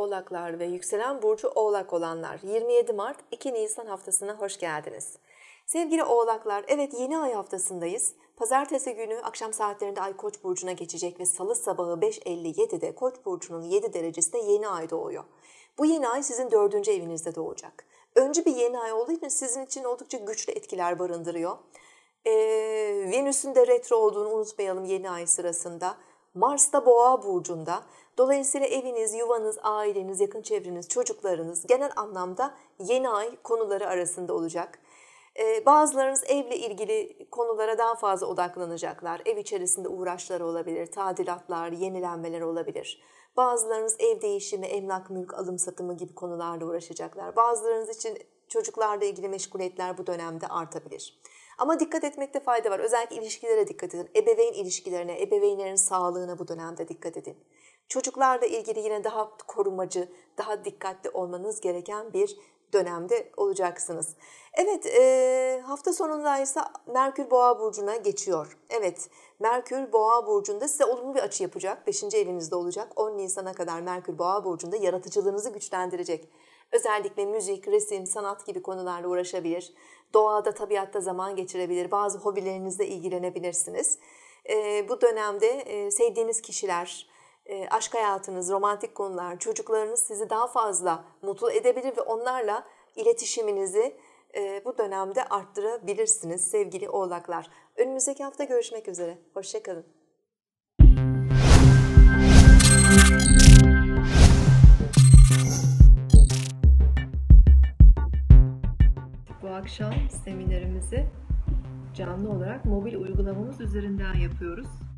oğlaklar ve yükselen burcu oğlak olanlar 27 Mart 2 Nisan haftasına hoş geldiniz. Sevgili oğlaklar evet yeni ay haftasındayız. Pazartesi günü akşam saatlerinde ay koç burcuna geçecek ve salı sabahı 5.57'de koç burcunun 7 derecesinde yeni ay doğuyor. Bu yeni ay sizin dördüncü evinizde doğacak. Önce bir yeni ay olduğu için sizin için oldukça güçlü etkiler barındırıyor. Ee, Venüs'ün de retro olduğunu unutmayalım yeni ay sırasında. Mars da Boğa burcunda. Dolayısıyla eviniz, yuvanız, aileniz, yakın çevreniz, çocuklarınız genel anlamda yeni ay konuları arasında olacak. Ee, bazılarınız evle ilgili konulara daha fazla odaklanacaklar. Ev içerisinde uğraşlar olabilir, tadilatlar, yenilenmeler olabilir. Bazılarınız ev değişimi, emlak, mülk, alım satımı gibi konularla uğraşacaklar. Bazılarınız için çocuklarla ilgili meşguliyetler bu dönemde artabilir. Ama dikkat etmekte fayda var. Özellikle ilişkilere dikkat edin. Ebeveyn ilişkilerine, ebeveynlerin sağlığına bu dönemde dikkat edin. Çocuklarla ilgili yine daha korumacı, daha dikkatli olmanız gereken bir dönemde olacaksınız. Evet e, hafta sonunda ise Merkür Boğa Burcu'na geçiyor. Evet Merkür Boğa Burcu'nda size olumlu bir açı yapacak. Beşinci evinizde olacak. 10 Nisan'a kadar Merkür Boğa Burcu'nda yaratıcılığınızı güçlendirecek. Özellikle müzik, resim, sanat gibi konularla uğraşabilir. Doğada, tabiatta zaman geçirebilir. Bazı hobilerinizle ilgilenebilirsiniz. E, bu dönemde e, sevdiğiniz kişiler, e, aşk hayatınız, romantik konular, çocuklarınız sizi daha fazla mutlu edebilir ve onlarla iletişiminizi e, bu dönemde arttırabilirsiniz sevgili oğlaklar. Önümüzdeki hafta görüşmek üzere. Hoşçakalın. Bu akşam seminerimizi canlı olarak mobil uygulamamız üzerinden yapıyoruz.